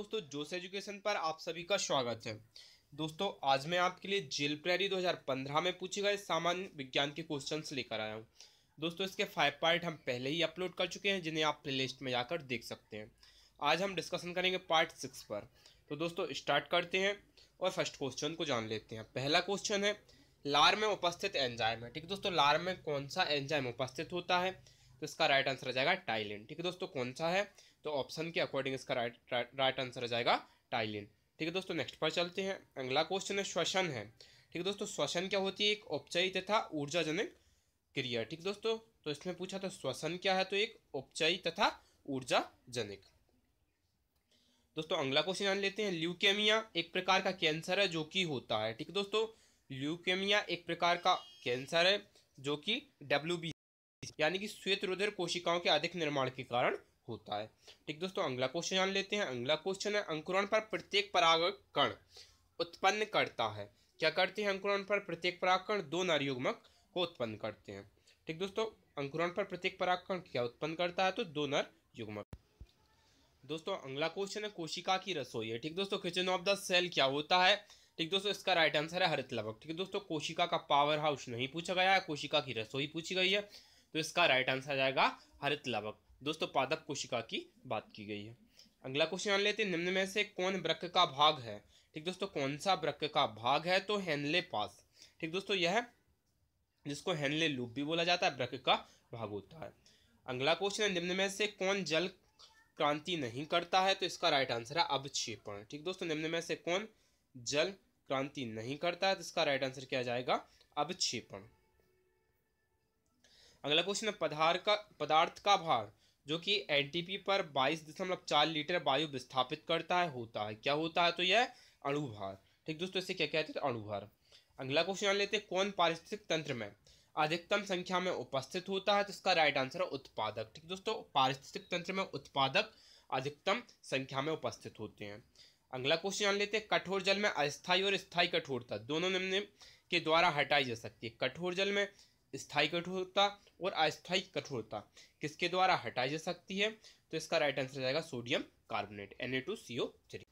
दोस्तों जोश एजुकेशन पर आप सभी का स्वागत है दोस्तों आज मैं आपके लिए जेल प्रेरी 2015 में पूछे गए सामान्य विज्ञान के क्वेश्चंस लेकर आया हूँ दोस्तों इसके फाइव पार्ट हम पहले ही अपलोड कर चुके हैं जिन्हें आप प्लेलिस्ट में जाकर देख सकते हैं आज हम डिस्कशन करेंगे पार्ट सिक्स पर तो दोस्तों स्टार्ट करते हैं और फर्स्ट क्वेश्चन को जान लेते हैं पहला क्वेश्चन है लार में उपस्थित एंजाइम है ठीक है दोस्तों लार में कौन सा एंजाइम उपस्थित होता है तो इसका राइट आंसर आ जाएगा टाइलेंट ठीक है दोस्तों कौन सा है तो ऑप्शन के अकॉर्डिंग इसका राइट राइट आंसर आ जाएगा टाइलिन ठीक है दोस्तों नेक्स्ट पर चलते हैं अगला क्वेश्चन है श्वसन है ठीक है दोस्तों श्वसन क्या होती है एक उपचयी तथा ऊर्जा जनक क्रिया ठीक दोस्तों तो इसमें पूछा था श्वसन क्या है तो एक उपचयी तथा ऊर्जा जनक दोस्तों अगला क्वेश्चन जान लेते हैं ल्यूकेमिया एक प्रकार का कैंसर है जो कि होता है ठीक है दोस्तों ल्यूकेमिया एक प्रकार का कैंसर है जो कि डब्ल्यू यानी कि श्वेत रुधिर कोशिकाओं के अधिक निर्माण के कारण होता है ठीक दोस्तों अगला क्वेश्चन जान लेते हैं अगला क्वेश्चन है अंकुरण पर प्रत्येक परागकण उत्पन्न करता है क्या करते हैं अंकुरण पर प्रत्येक परागकण दो नरयुग्मक को उत्पन्न करते हैं ठीक दोस्तों अंकुरण पर प्रत्येक परागकण क्या उत्पन्न करता है तो दो नर युग्मक दोस्तों अगला क्वेश्चन है कोशिका की रसोई है ठीक दोस्तों किचन ऑफ द सेल क्या होता है ठीक दोस्तों इसका राइट आंसर है हरित लवक ठीक है दोस्तों कोशिका का पावर हाउस नहीं पूछा गया है कोशिका की रसोई पूछी गई है तो इसका राइट आंसर आ जाएगा हरित लवक दोस्तों पादप कोशिका की बात की गई है अगला क्वेश्चन जान लेते हैं निम्न में से कौन ब्रक का भाग है ठीक दोस्तों कौन सा ब्रक का भाग है तो हेनले पास ठीक दोस्तों यह जिसको हेनले लूप भी बोला जाता है ब्रक का भाग होता है अगला क्वेश्चन है निम्न में से कौन जल क्रांति नहीं करता है तो इसका राइट आंसर है अवक्षेपण ठीक दोस्तों निम्न में से कौन जल क्रांति नहीं करता है तो इसका राइट आंसर क्या जाएगा अवक्षेपण अगला क्वेश्चन है पदार्थ का पदार्थ का भार जो कि एनटीपी पर बाईस दशमलव चार लीटर वायु विस्थापित करता है होता है क्या होता है तो यह अणुभार ठीक दोस्तों इसे क्या कहते हैं तो अणुभार अगला क्वेश्चन जान लेते हैं कौन पारिस्थितिक तंत्र में अधिकतम संख्या में उपस्थित होता है तो इसका राइट आंसर है उत्पादक ठीक दोस्तों पारिस्थितिक तंत्र में उत्पादक अधिकतम संख्या में उपस्थित होते हैं अगला क्वेश्चन जान लेते हैं कठोर जल में अस्थायी और स्थायी कठोरता दोनों निम्न के द्वारा हटाई जा सकती है कठोर जल में स्थाई कठोरता और अस्थाई कठोरता किसके द्वारा हटाई जा सकती है तो इसका राइट आंसर जाएगा sodium carbonate N A two C O three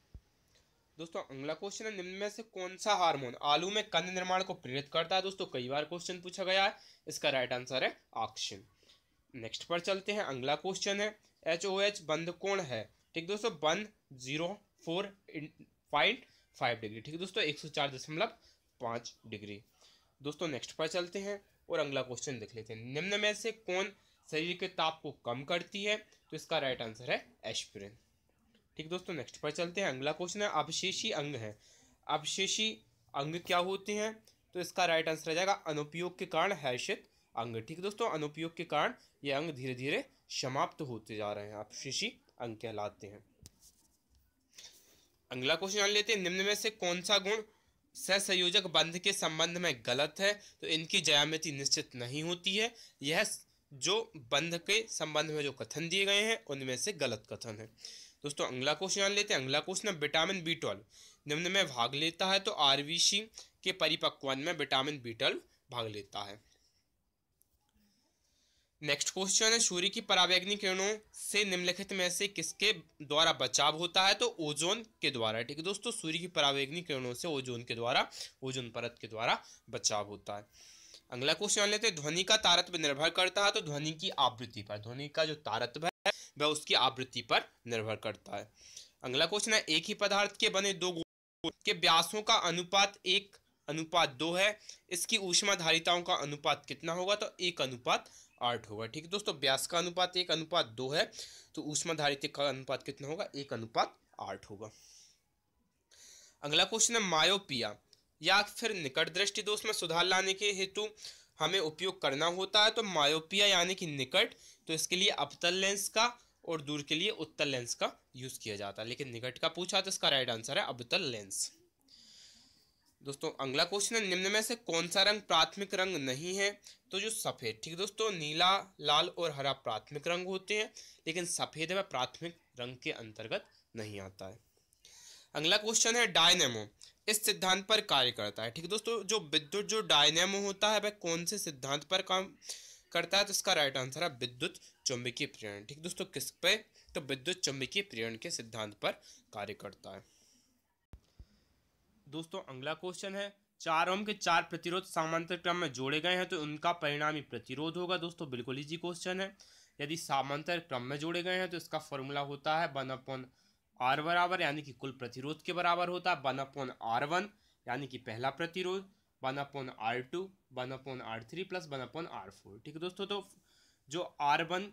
दोस्तों अगला क्वेश्चन है निम्न में से कौन सा हार्मोन आलू में कंद निर्माण को प्रेरित करता है दोस्तों कई बार क्वेश्चन पूछा गया है इसका राइट आंसर है ऑक्सीजन नेक्स्ट पर चलते हैं अगला क्वेश्चन है एच ओ एच बंद कोण है ठीक दोस्तों बंद zero four point five degree ठीक है दोस्तों एक सौ चार दशमलव पाँच डिग्री दोस्तों नेक्स्ट पर चलते हैं और अगला क्वेश्चन देख लेते हैं निम्न में से कौन शरीर के ताप को कम करती है तो इसका राइट आंसर है एस्पिरिन ठीक दोस्तों नेक्स्ट पर चलते हैं अगला क्वेश्चन है अवशेषी अंग है अवशेषी अंग क्या होते हैं तो इसका राइट आंसर आ जाएगा अनुपयोग के कारण हैशित अंग ठीक दोस्तों अनुपयोग के कारण ये अंग धीरे धीरे समाप्त होते जा रहे हैं अवशेषी अंग कहलाते हैं अगला क्वेश्चन जान लेते हैं निम्न में से कौन सा गुण सहसंयोजक बंध के संबंध में गलत है तो इनकी ज्यामिति निश्चित नहीं होती है यह जो बंध के संबंध में जो कथन दिए गए हैं उनमें से गलत कथन है दोस्तों अगला क्वेश्चन जान लेते हैं अगला क्वेश्चन विटामिन बी ट्वेल्व निम्न में भाग लेता है तो आरवीसी के परिपक्वन में विटामिन बी ट्वेल्व भाग लेता है नेक्स्ट क्वेश्चन है सूर्य की परावैग्निक किरणों से निम्नलिखित में से किसके द्वारा बचाव होता है तो ओजोन के द्वारा ठीक है दोस्तों सूर्य की परावैग्निक किरणों से ओजोन के द्वारा ओजोन परत के द्वारा बचाव होता है अगला क्वेश्चन लेते हैं ध्वनि का तारत्व निर्भर करता है तो ध्वनि की आवृत्ति पर ध्वनि का जो तारत्व है वह उसकी आवृत्ति पर निर्भर करता है अगला क्वेश्चन है एक ही पदार्थ के बने दो के व्यासों का अनुपात एक अनुपात दो है इसकी ऊष्मा धारिताओं का अनुपात कितना होगा तो एक अनुपात आठ होगा ठीक है दोस्तों व्यास का अनुपात एक अनुपात दो है तो ऊष्मा धारित का अनुपात कितना होगा एक अनुपात आठ होगा अगला क्वेश्चन है मायोपिया या फिर निकट दृष्टि दोष में सुधार लाने के हेतु हमें उपयोग करना होता है तो मायोपिया यानी कि निकट तो इसके लिए अपतल लेंस का और दूर के लिए उत्तल लेंस का यूज़ किया जाता है लेकिन निकट का पूछा तो इसका राइट आंसर है अबतल लेंस दोस्तों अगला क्वेश्चन है निम्न में से कौन सा रंग प्राथमिक रंग नहीं है तो जो सफ़ेद ठीक दोस्तों नीला लाल और हरा प्राथमिक रंग होते हैं लेकिन सफ़ेद वह प्राथमिक रंग के अंतर्गत नहीं आता है अगला क्वेश्चन है डायनेमो इस सिद्धांत पर कार्य करता है ठीक दोस्तों जो विद्युत जो डायनेमो होता है वह कौन से सिद्धांत पर काम करता है तो इसका राइट आंसर है विद्युत चुंबकीय प्रेरण ठीक दोस्तों किस पे तो विद्युत चुंबकीय प्रेरण के सिद्धांत पर कार्य करता है दोस्तों अगला क्वेश्चन है चार ओम के चार प्रतिरोध सामांतर क्रम में जोड़े गए हैं तो उनका परिणामी प्रतिरोध होगा दोस्तों बिल्कुल इजी क्वेश्चन है यदि सामांतर क्रम में जोड़े गए हैं तो इसका फॉर्मूला होता है वन अपॉन आर बराबर यानी कि कुल प्रतिरोध के बराबर होता है वन अपॉन आर वन यानी कि पहला प्रतिरोध one upon R two one upon R three plus one upon R four ठीक है दोस्तों तो जो R one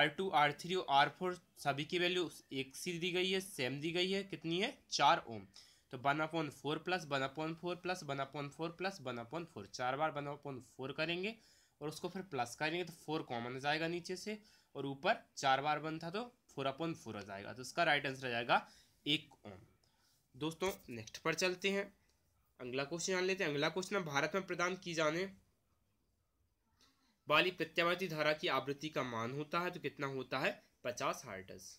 R two R three और आर फोर सभी की वैल्यू एक सी दी गई है सेम दी गई है कितनी है चार ओम तो one upon four plus one upon four plus one upon four plus one upon four चार बार वन अपॉन फोर करेंगे और उसको फिर प्लस करेंगे तो फोर कॉमन आ जाएगा नीचे से और ऊपर चार बार वन था तो फोर अपॉन फोर आ जाएगा तो उसका राइट आंसर आ जाएगा एक ओम दोस्तों नेक्स्ट पर चलते हैं अगला क्वेश्चन जान लेते हैं अगला क्वेश्चन है भारत में प्रदान की जाने वाली प्रत्यावर्ती धारा की आवृत्ति का मान होता है तो कितना होता है पचास हार्टस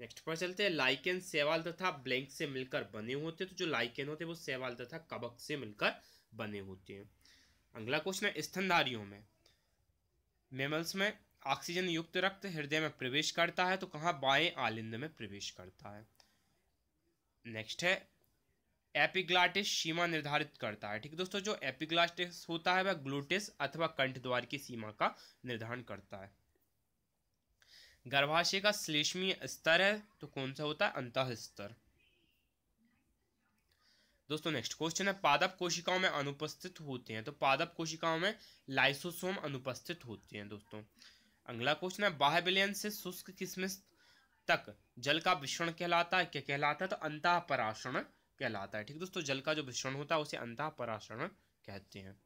नेक्स्ट पर चलते हैं लाइकेन सेवाल तथा ब्लैंक से मिलकर बने होते हैं तो जो लाइकेन होते हैं वो सेवाल तथा कबक से मिलकर बने होते हैं अगला क्वेश्चन है स्तनधारियों में मेमल्स में ऑक्सीजन युक्त रक्त हृदय में प्रवेश करता है तो कहाँ बाएं आलिंद में प्रवेश करता है नेक्स्ट है एपिग्लाटिस सीमा निर्धारित करता है ठीक है दोस्तों जो एपिग्लाटिस होता है वह ग्लूटिस अथवा कंठ द्वार की सीमा का निर्धारण करता है गर्भाशय का श्लेष्मीय स्तर है तो कौन सा होता है अंत स्तर दोस्तों नेक्स्ट क्वेश्चन है पादप कोशिकाओं में अनुपस्थित होते हैं तो पादप कोशिकाओं में लाइसोसोम अनुपस्थित होते हैं दोस्तों अगला क्वेश्चन है बाह्य विलयन से शुष्क किसमिस तक जल का मिश्रण कहलाता है क्या कहलाता है तो अंत पराशण कहलाता है ठीक दोस्तों जल का जो मिश्रण होता है उसे अंतः कहते हैं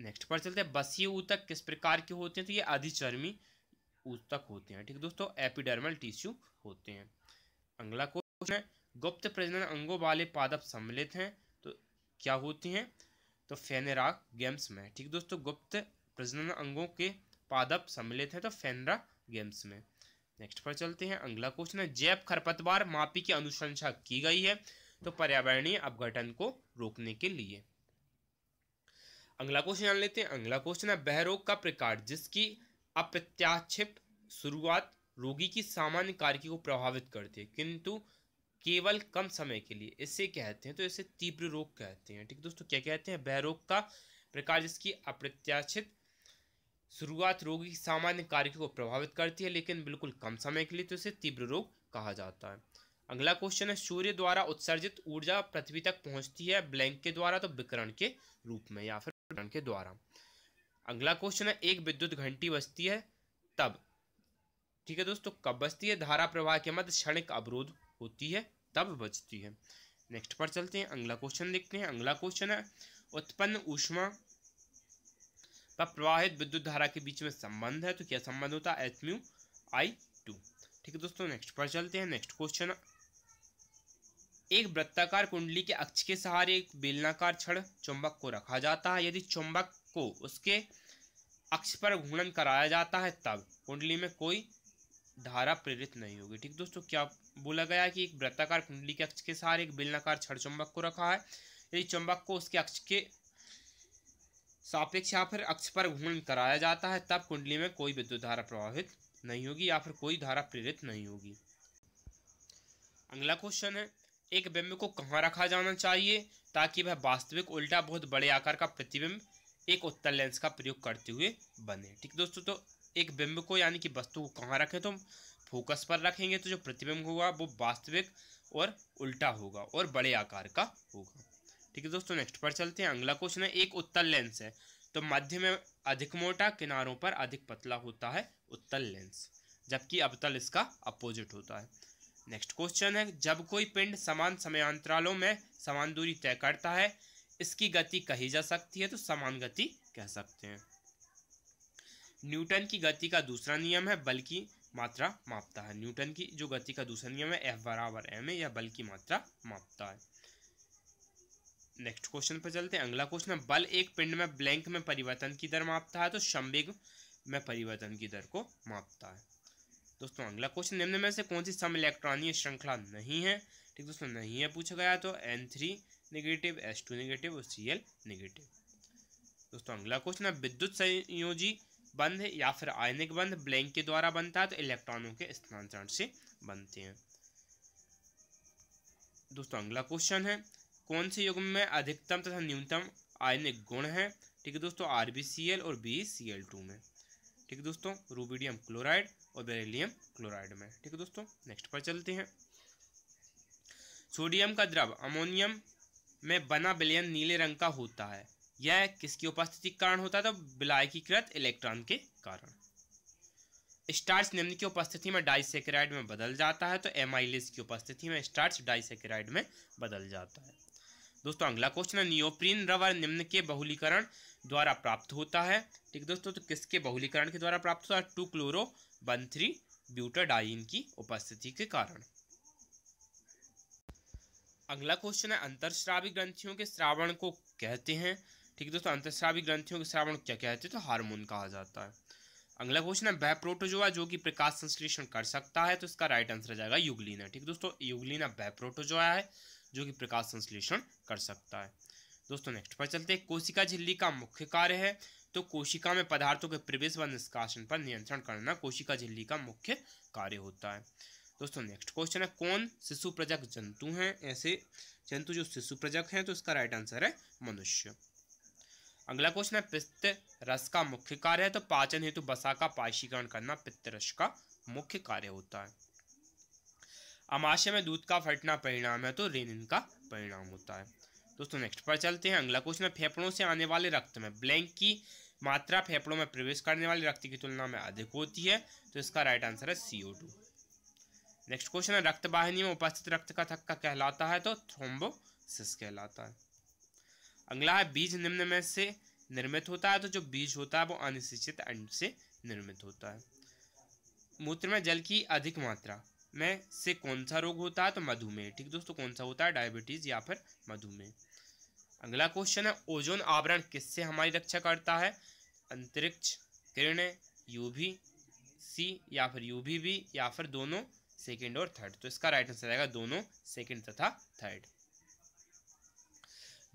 नेक्स्ट पर चलते हैं बसीय ऊतक किस प्रकार के होते हैं तो ये अधिचर्मी ऊतक होते हैं ठीक है दोस्तों एपिडर्मल टिश्यू होते हैं अगला क्वेश्चन है गुप्त प्रजनन अंगों वाले पादप सम्मिलित हैं तो क्या होते हैं तो फेनेराक गेम्स में ठीक दोस्तों गुप्त प्रजनन अंगों के पादप सम्मिलित हैं तो फेनरा गेम्स में नेक्स्ट पर चलते हैं अगला क्वेश्चन है जैव खरपतवार मापी की अनुशंसा की गई है तो पर्यावरणीय अपघटन को रोकने के लिए अगला क्वेश्चन जान लेते हैं अगला क्वेश्चन है बहरोग का प्रकार जिसकी अप्रत्याक्षित शुरुआत रोगी की सामान्य कार्य को प्रभावित करती है किंतु केवल कम समय के लिए इसे कहते हैं तो इसे तीव्र रोग कहते हैं ठीक दोस्तों क्या कहते हैं बहरोग का प्रकार जिसकी अप्रत्याशित शुरुआत रोगी की सामान्य कार्य को प्रभावित करती है लेकिन बिल्कुल कम समय के लिए तो इसे तीव्र रोग कहा जाता है अगला क्वेश्चन है सूर्य द्वारा उत्सर्जित ऊर्जा पृथ्वी तक पहुंचती है ब्लैंक के द्वारा तो विकरण के रूप में या फिर के द्वारा अगला क्वेश्चन है एक विद्युत घंटी बजती है तब ठीक है दोस्तों कब बजती है धारा प्रवाह के मध्य क्षणिक अवरोध होती है तब बजती है नेक्स्ट पर चलते हैं अगला क्वेश्चन देखते हैं अगला क्वेश्चन है उत्पन्न ऊष्मा व प्रवाहित विद्युत धारा के बीच में संबंध है तो क्या संबंध होता है एचम्यू आई टू ठीक है दोस्तों नेक्स्ट पर चलते हैं नेक्स्ट क्वेश्चन एक वृत्ताकार कुंडली के अक्ष के सहारे एक बेलनाकार छड़ चुंबक को रखा जाता है यदि चुंबक को उसके अक्ष पर घूर्णन कराया जाता है तब कुंडली में कोई धारा प्रेरित नहीं होगी ठीक दोस्तों क्या बोला गया कि एक वृत्ताकार कुंडली के अक्ष के सहारे एक बिलनाकार छड़ चुंबक को रखा है यदि चुंबक को उसके अक्ष के सापेक्ष या फिर अक्ष पर घूर्णन कराया जाता है तब कुंडली में कोई विद्युत धारा प्रवाहित नहीं होगी या फिर कोई धारा प्रेरित नहीं होगी अगला क्वेश्चन है एक बिंब को कहाँ रखा जाना चाहिए ताकि वह वास्तविक उल्टा बहुत बड़े आकार का प्रतिबिंब एक उत्तर लेंस का प्रयोग करते हुए बने ठीक दोस्तों तो एक बिंब को यानी कि वस्तु को कहाँ रखें तो हम फोकस पर रखेंगे तो जो प्रतिबिंब होगा वो वास्तविक और उल्टा होगा और बड़े आकार का होगा ठीक है दोस्तों नेक्स्ट पर चलते हैं अगला क्वेश्चन है एक उत्तल लेंस है तो मध्य में अधिक मोटा किनारों पर अधिक पतला होता है उत्तल लेंस जबकि अवतल इसका अपोजिट होता है नेक्स्ट क्वेश्चन है जब कोई पिंड समान समयांतरालों में समान दूरी तय करता है इसकी गति कही जा सकती है तो समान गति कह सकते हैं न्यूटन की गति का दूसरा नियम है बल की मात्रा मापता है न्यूटन की जो गति का दूसरा नियम है एफ बराबर एम है या बल की मात्रा मापता है नेक्स्ट क्वेश्चन पर चलते हैं अगला क्वेश्चन है बल एक पिंड में ब्लैंक में परिवर्तन की दर मापता है तो संवेग में परिवर्तन की दर को मापता है दोस्तों अगला क्वेश्चन निम्न में से कौन सी सम इलेक्ट्रॉनीय श्रृंखला नहीं है ठीक दोस्तों नहीं है पूछा गया तो N three negative S two negative और सी एल नेगेटिव दोस्तों अगला क्वेश्चन है विद्युत संयोजी बंध या फिर आयनिक बंध ब्लैंक के द्वारा बनता है तो इलेक्ट्रॉनों के स्थानांतरण से बनते हैं दोस्तों अगला क्वेश्चन है कौन से युग्म में अधिकतम तथा न्यूनतम आयनिक गुण है ठीक है दोस्तों आर और बी में ठीक है दोस्तों रूबीडियम क्लोराइड और बेरिलियम क्लोराइड में ठीक है दोस्तों नेक्स्ट पर चलते हैं सोडियम का द्रव अमोनियम में बना विलयन नीले रंग का होता है यह किसकी उपस्थिति के कारण होता है तो विलायकीकृत इलेक्ट्रॉन के कारण स्टार्च निम्न की उपस्थिति में डाइसेकेराइड में बदल जाता है तो एमाइलिस की उपस्थिति में स्टार्च डाइसेकेराइड में बदल जाता है दोस्तों अगला क्वेश्चन है नियोप्रीन रबर निम्न के बहुलीकरण द्वारा प्राप्त होता है ठीक दोस्तों तो किसके बहुलीकरण के द्वारा प्राप्त होता है two chloro one three butadiene की उपस्थिति के कारण अगला क्वेश्चन है अंतरश्रावी ग्रंथियों के श्रावण को कहते हैं ठीक है दोस्तों अंतरश्रावी ग्रंथियों के श्रावण क्या कहते हैं तो हार्मोन कहा जाता है अगला क्वेश्चन है वह प्रोटोजोआ जो कि प्रकाश संश्लेषण कर सकता है तो इसका राइट आंसर आ जाएगा युगलीना ठीक दोस्तों युगलीना वह प्रोटोजोआ है जो कि प्रकाश संश्लेषण कर सकता है दोस्तों नेक्स्ट पर चलते हैं कोशिका झिल्ली का मुख्य कार्य है तो कोशिका में पदार्थों के प्रवेश व निष्कासन पर नियंत्रण करना कोशिका झिल्ली का मुख्य कार्य होता है दोस्तों नेक्स्ट क्वेश्चन है कौन शिशु प्रजक जंतु हैं ऐसे जंतु जो शिशु प्रजक हैं तो इसका राइट आंसर है मनुष्य अगला क्वेश्चन है पित्त रस का मुख्य कार्य है तो पाचन हेतु बसा का पाशीकरण करना पित्त रस का मुख्य कार्य होता है अमाशय में दूध का फटना परिणाम है तो रेनिन का परिणाम होता है दोस्तों नेक्स्ट पर चलते हैं अगला क्वेश्चन है फेफड़ों से आने वाले रक्त में ब्लैंक की मात्रा फेफड़ों में प्रवेश करने वाले रक्त की तुलना में अधिक होती है तो इसका राइट आंसर है सीओ टू नेक्स्ट क्वेश्चन है रक्त वाहिनी में उपस्थित रक्त का थक्का कहलाता है तो थ्रोम्बोसिस कहलाता है अगला है बीज निम्न में से निर्मित होता है तो जो बीज होता है वो अनिश्चित अंड से निर्मित होता है मूत्र में जल की अधिक मात्रा में से कौन सा रोग होता है तो मधुमेह ठीक दोस्तों कौन सा होता है डायबिटीज या फिर मधुमेह अगला क्वेश्चन है ओजोन आवरण किससे हमारी रक्षा करता है अंतरिक्ष किरणें यूवी सी या फिर यूवी बी या फिर दोनों सेकेंड और थर्ड तो इसका राइट आंसर रहेगा दोनों सेकेंड तथा थर्ड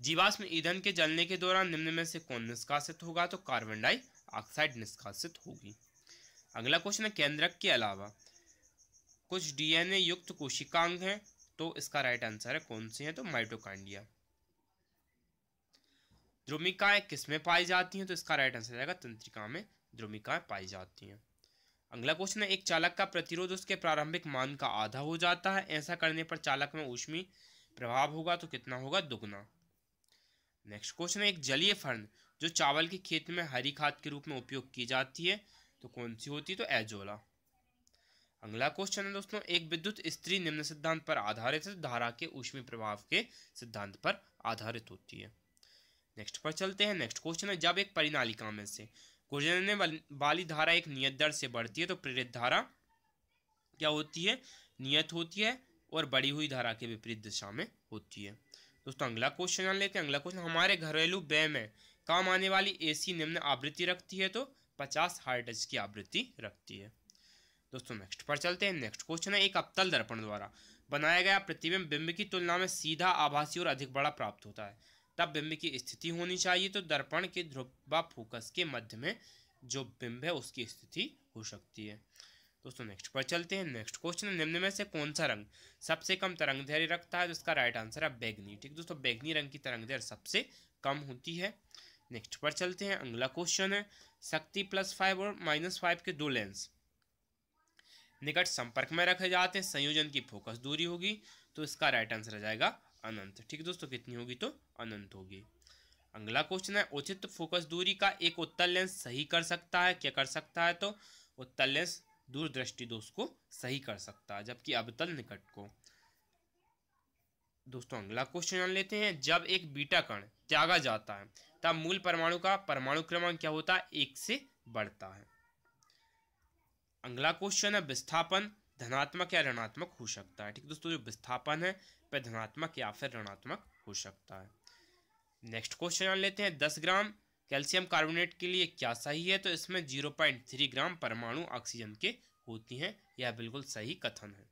जीवाश्म ईंधन के जलने के दौरान निम्न में से कौन निष्कासित होगा तो कार्बन डाइऑक्साइड निष्कासित होगी अगला क्वेश्चन है केंद्रक के अलावा कुछ डीएनए युक्त कोशिकांग हैं तो इसका राइट आंसर है कौन से हैं तो माइटोकांडिया ध्रुमिकाएं किसमें पाई जाती हैं तो इसका राइट आंसर रहेगा तंत्रिका में ध्रुमिकाएं पाई जाती हैं अगला क्वेश्चन है एक चालक का प्रतिरोध उसके प्रारंभिक मान का आधा हो जाता है ऐसा करने पर चालक में ऊष्मी प्रभाव होगा तो कितना होगा दुगना नेक्स्ट क्वेश्चन है एक जलीय फर्न जो चावल के खेत में हरी खाद के रूप में उपयोग की जाती है तो कौन सी होती है तो एजोला अगला क्वेश्चन है दोस्तों एक विद्युत स्त्री निम्न सिद्धांत पर आधारित है धारा के ऊष्मी प्रभाव के सिद्धांत पर आधारित होती है नेक्स्ट पर चलते हैं नेक्स्ट क्वेश्चन है जब एक परिनालिका में से गुजरने वाली धारा एक नियत दर से बढ़ती है तो प्रेरित धारा क्या होती है नियत होती है और बढ़ी हुई धारा के विपरीत दिशा में होती है दोस्तों अगला क्वेश्चन जान लेते हैं अगला क्वेश्चन हमारे घरेलू व्यय में काम आने वाली एसी निम्न आवृत्ति रखती है तो 50 हार्टज की आवृत्ति रखती है दोस्तों नेक्स्ट पर चलते हैं नेक्स्ट क्वेश्चन है एक अवतल दर्पण द्वारा बनाया गया प्रतिबिंब बिंब की तुलना में सीधा आभासी और अधिक बड़ा प्राप्त होता है तब बिंब की स्थिति होनी चाहिए तो दर्पण के ध्रुव व फोकस के मध्य में जो बिंब है उसकी स्थिति हो सकती है दोस्तों नेक्स्ट पर चलते हैं नेक्स्ट क्वेश्चन निम्न में से कौन सा रंग सबसे कम तरंग धैर्य रखता है तो इसका राइट आंसर है बैगनी ठीक दोस्तों बैगनी रंग की तरंग धैर्य सबसे कम होती है नेक्स्ट पर चलते हैं अगला क्वेश्चन है शक्ति प्लस फाइव और माइनस फाइव के दो लेंस निकट संपर्क में रखे जाते हैं संयोजन की फोकस दूरी होगी तो इसका राइट आंसर आ जाएगा अनंत ठीक है दोस्तों कितनी होगी तो अनंत होगी अगला क्वेश्चन है उचित फोकस दूरी का एक उत्तल लेंस सही कर सकता है क्या कर सकता है तो उत्तल लेंस दूरदृष्टि दोष को सही कर सकता है जबकि अवतल निकट को दोस्तों अगला क्वेश्चन जान लेते हैं जब एक बीटा कण त्यागा जाता है तब मूल परमाणु का परमाणु क्रमांक क्या होता है एक से बढ़ता है अगला क्वेश्चन है विस्थापन धनात्मक या ऋणात्मक हो सकता है ठीक दोस्तों जो विस्थापन है वह धनात्मक या फिर ऋणात्मक हो सकता है नेक्स्ट क्वेश्चन जान लेते हैं दस ग्राम कैल्शियम कार्बोनेट के लिए क्या सही है तो इसमें जीरो पॉइंट थ्री ग्राम परमाणु ऑक्सीजन के होती हैं यह बिल्कुल सही कथन है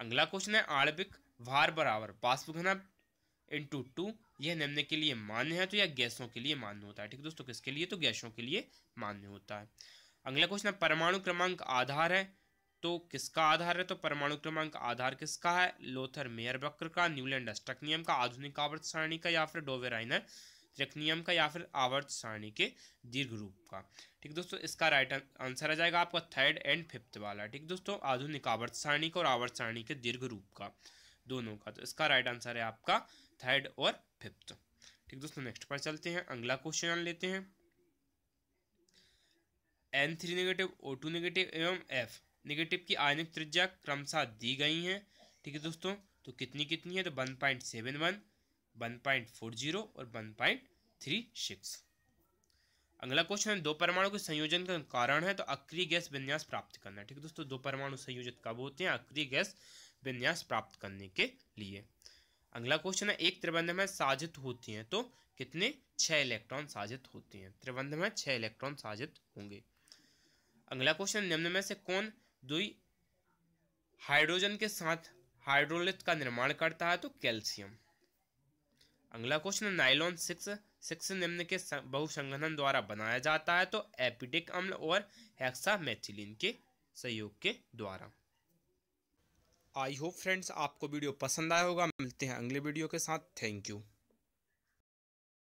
अगला क्वेश्चन है आणविक भार बराबर बाष्प घनत्व इंटू टू यह निम्न के लिए मान्य है तो यह गैसों के लिए मान्य होता है ठीक दोस्तों किसके लिए तो गैसों के लिए मान्य होता है अगला क्वेश्चन है परमाणु क्रमांक आधार है तो किसका आधार है तो परमाणु क्रमांक आधार किसका है लोथर मेयर मेयरबकर का न्यूलैंड स्टकनियम का आधुनिक आवर्त सारणी का या फिर डोवेराइनर त्रिकनियम का या फिर आवर्त सारणी के दीर्घ रूप का ठीक दोस्तों इसका राइट आंसर आ जाएगा आपका थर्ड एंड फिफ्थ वाला ठीक दोस्तों आधुनिक आवर्त सारणी का और आवर्त सारणी के दीर्घ रूप का दोनों का तो इसका राइट आंसर है आपका थर्ड और फिफ्थ ठीक दोस्तों नेक्स्ट पर चलते हैं अगला क्वेश्चन लेते हैं N three negative O two negative एवं एफ निगेटिव की आयनिक त्रिज्या क्रमशः दी गई हैं ठीक है दोस्तों तो कितनी कितनी है तो one point seven one one point four zero और वन पॉइंट थ्री सिक्स अगला क्वेश्चन है दो परमाणु के संयोजन का कारण है तो अक्रिय गैस विन्यास प्राप्त करना है ठीक है दोस्तों दो परमाणु संयोजित कब होते हैं अक्रिय गैस विन्यास प्राप्त करने के लिए अगला क्वेश्चन है एक त्रिबंध में साजित होती हैं तो कितने छः इलेक्ट्रॉन साजित होते हैं त्रिबंध में छः इलेक्ट्रॉन साजित होंगे अगला क्वेश्चन निम्न में से कौन दुई हाइड्रोजन के साथ हाइड्रोलिथ का निर्माण करता है तो कैल्शियम अगला क्वेश्चन नाइलॉन सिक्स सिक्स निम्न के बहुसंगठन द्वारा बनाया जाता है तो एपिडिक अम्ल और हेक्सामेथिलीन के सहयोग के द्वारा आई होप फ्रेंड्स आपको वीडियो पसंद आया होगा मिलते हैं अगले वीडियो के साथ थैंक यू